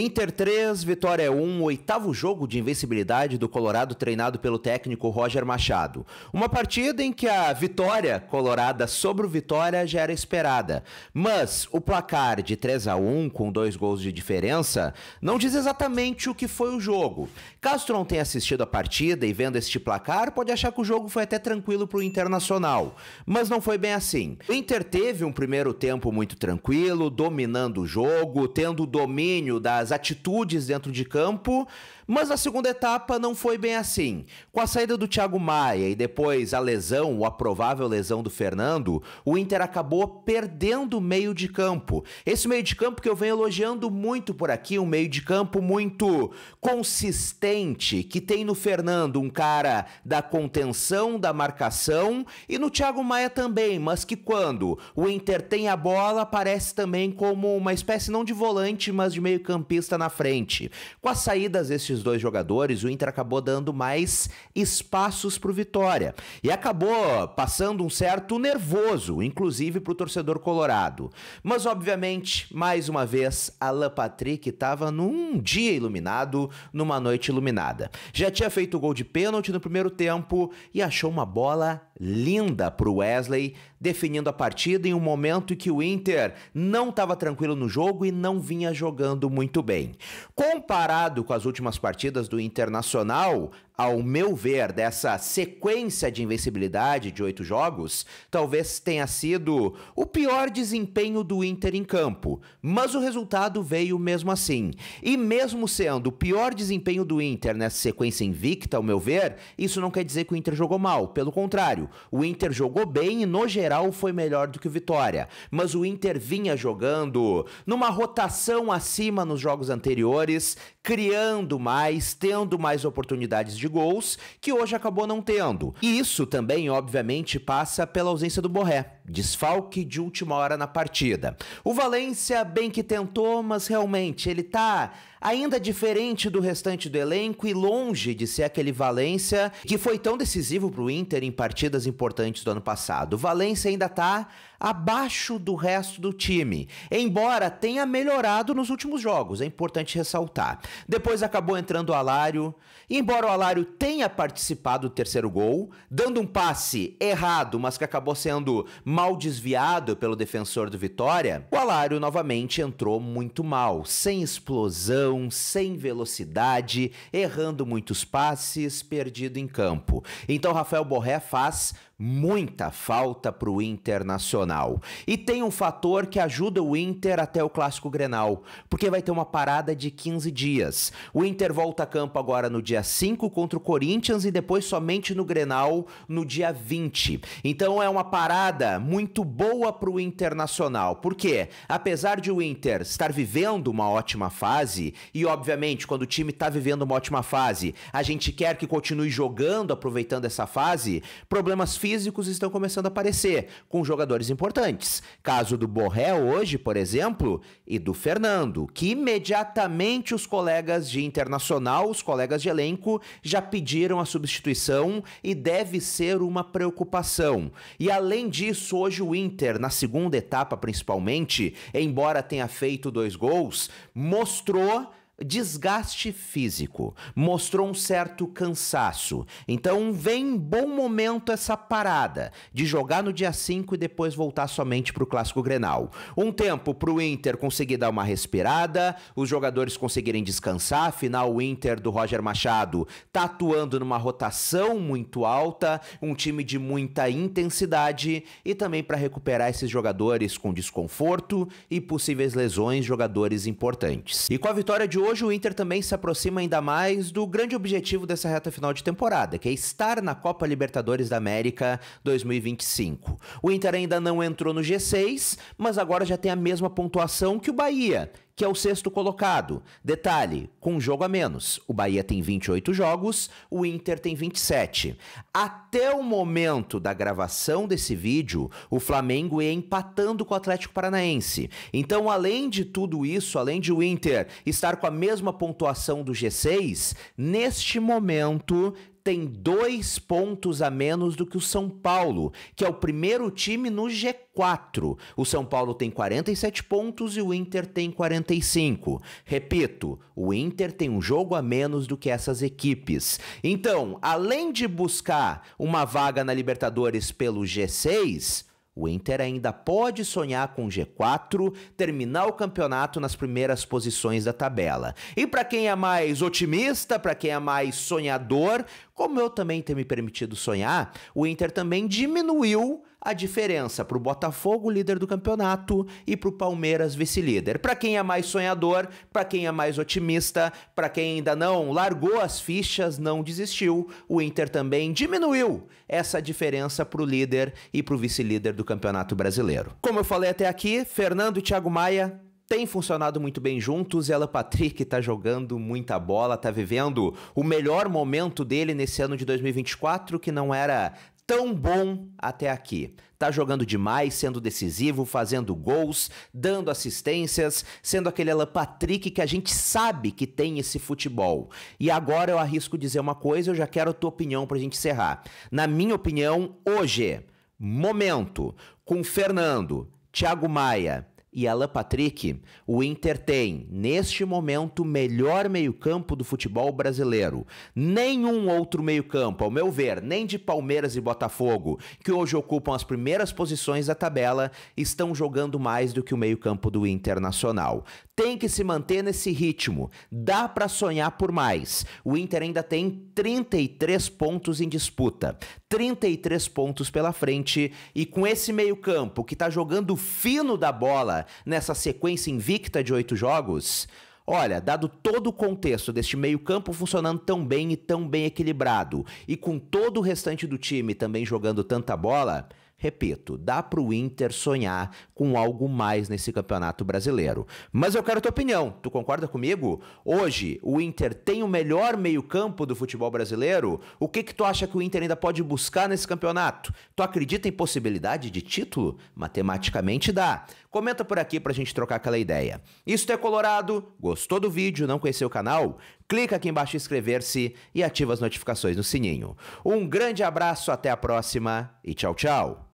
Inter 3, Vitória 1, oitavo jogo de invencibilidade do Colorado treinado pelo técnico Roger Machado. Uma partida em que a vitória colorada sobre o Vitória já era esperada, mas o placar de 3 a 1 com dois gols de diferença não diz exatamente o que foi o jogo. Castro não tem assistido a partida e vendo este placar, pode achar que o jogo foi até tranquilo para o Internacional, mas não foi bem assim. O Inter teve um primeiro tempo muito tranquilo, dominando o jogo, tendo o domínio da as atitudes dentro de campo, mas na segunda etapa não foi bem assim. Com a saída do Thiago Maia e depois a lesão, ou a provável lesão do Fernando, o Inter acabou perdendo o meio de campo. Esse meio de campo que eu venho elogiando muito por aqui, um meio de campo muito consistente, que tem no Fernando um cara da contenção, da marcação e no Thiago Maia também, mas que quando o Inter tem a bola, aparece também como uma espécie não de volante, mas de meio campo meio-campista na frente. Com as saídas desses dois jogadores, o Inter acabou dando mais espaços para o Vitória e acabou passando um certo nervoso, inclusive para o torcedor colorado. Mas, obviamente, mais uma vez, Alan Patrick estava num dia iluminado, numa noite iluminada. Já tinha feito o gol de pênalti no primeiro tempo e achou uma bola linda para o Wesley, definindo a partida em um momento em que o Inter não estava tranquilo no jogo e não vinha jogando muito bem. Comparado com as últimas partidas do Internacional, ao meu ver, dessa sequência de invencibilidade de oito jogos, talvez tenha sido o pior desempenho do Inter em campo. Mas o resultado veio mesmo assim. E mesmo sendo o pior desempenho do Inter nessa sequência invicta, ao meu ver, isso não quer dizer que o Inter jogou mal. Pelo contrário, o Inter jogou bem e, no geral, foi melhor do que o Vitória. Mas o Inter vinha jogando numa rotação acima nos jogos anteriores, criando mais, tendo mais oportunidades de gols, que hoje acabou não tendo. E isso também, obviamente, passa pela ausência do Borré, desfalque de última hora na partida. O Valência bem que tentou, mas realmente ele tá ainda diferente do restante do elenco e longe de ser aquele Valência que foi tão decisivo para o Inter em partidas importantes do ano passado. O Valência ainda está abaixo do resto do time, embora tenha melhorado nos últimos jogos, é importante ressaltar. Depois acabou entrando o Alário, embora o Alário tenha participado do terceiro gol, dando um passe errado, mas que acabou sendo mal desviado pelo defensor do Vitória, o Alário novamente entrou muito mal, sem explosão marcação, sem velocidade, errando muitos passes, perdido em campo. Então Rafael Borré faz muita falta para o Internacional. E tem um fator que ajuda o Inter até o Clássico Grenal, porque vai ter uma parada de 15 dias. O Inter volta a campo agora no dia 5 contra o Corinthians e depois somente no Grenal no dia 20. Então é uma parada muito boa para o Internacional, porque apesar de o Inter estar vivendo uma ótima fase, e obviamente quando o time está vivendo uma ótima fase, a gente quer que continue jogando, aproveitando essa fase, problemas físicos físicos estão começando a aparecer, com jogadores importantes. Caso do Borré hoje, por exemplo, e do Fernando, que imediatamente os colegas de internacional, os colegas de elenco, já pediram a substituição e deve ser uma preocupação. E além disso, hoje o Inter, na segunda etapa principalmente, embora tenha feito dois gols, mostrou desgaste físico, mostrou um certo cansaço. Então vem bom momento essa parada de jogar no dia 5 e depois voltar somente para o clássico Grenal. Um tempo para o Inter conseguir dar uma respirada, os jogadores conseguirem descansar, afinal o Inter do Roger Machado tá atuando numa rotação muito alta, um time de muita intensidade e também para recuperar esses jogadores com desconforto e possíveis lesões, jogadores importantes. E com a vitória de hoje o Inter também se aproxima ainda mais do grande objetivo dessa reta final de temporada, que é estar na Copa Libertadores da América 2025. O Inter ainda não entrou no G6, mas agora já tem a mesma pontuação que o Bahia, que é o sexto colocado. Detalhe, com um jogo a menos. O Bahia tem 28 jogos, o Inter tem 27. Até o momento da gravação desse vídeo, o Flamengo ia é empatando com o Atlético Paranaense. Então, além de tudo isso, além de o Inter estar com a mesma pontuação do G6, neste momento tem dois pontos a menos do que o São Paulo, que é o primeiro time no G4. O São Paulo tem 47 pontos e o Inter tem 45. Repito, o Inter tem um jogo a menos do que essas equipes. Então, além de buscar uma vaga na Libertadores pelo G6, o Inter ainda pode sonhar com G4, terminar o campeonato nas primeiras posições da tabela. E para quem é mais otimista, para quem é mais sonhador, como eu também tenho me permitido sonhar, o Inter também diminuiu a diferença para o Botafogo, líder do campeonato, e para o Palmeiras, vice-líder. Para quem é mais sonhador, para quem é mais otimista, para quem ainda não largou as fichas, não desistiu, o Inter também diminuiu essa diferença para o líder e para o vice-líder do campeonato brasileiro. Como eu falei até aqui, Fernando e Thiago Maia tem funcionado muito bem juntos. Ela Patrick tá jogando muita bola, tá vivendo o melhor momento dele nesse ano de 2024, que não era tão bom até aqui. Tá jogando demais, sendo decisivo, fazendo gols, dando assistências, sendo aquele Alan Patrick que a gente sabe que tem esse futebol. E agora eu arrisco dizer uma coisa, eu já quero a tua opinião pra gente encerrar. Na minha opinião, hoje, momento, com Fernando, Thiago Maia, e Alan Patrick, o Inter tem, neste momento, o melhor meio-campo do futebol brasileiro. Nenhum outro meio-campo, ao meu ver, nem de Palmeiras e Botafogo, que hoje ocupam as primeiras posições da tabela, estão jogando mais do que o meio-campo do Internacional tem que se manter nesse ritmo. Dá para sonhar por mais. O Inter ainda tem 33 pontos em disputa, 33 pontos pela frente e com esse meio-campo que tá jogando fino da bola nessa sequência invicta de oito jogos, Olha, dado todo o contexto deste meio-campo funcionando tão bem e tão bem equilibrado, e com todo o restante do time também jogando tanta bola, Repito, dá para o Inter sonhar com algo mais nesse campeonato brasileiro. Mas eu quero tua opinião. Tu concorda comigo? Hoje, o Inter tem o melhor meio-campo do futebol brasileiro? O que, que tu acha que o Inter ainda pode buscar nesse campeonato? Tu acredita em possibilidade de título? Matematicamente dá. Comenta por aqui pra gente trocar aquela ideia. Isso é Colorado? Gostou do vídeo? Não conheceu o canal? Clica aqui embaixo em inscrever-se e ativa as notificações no sininho. Um grande abraço, até a próxima e tchau, tchau!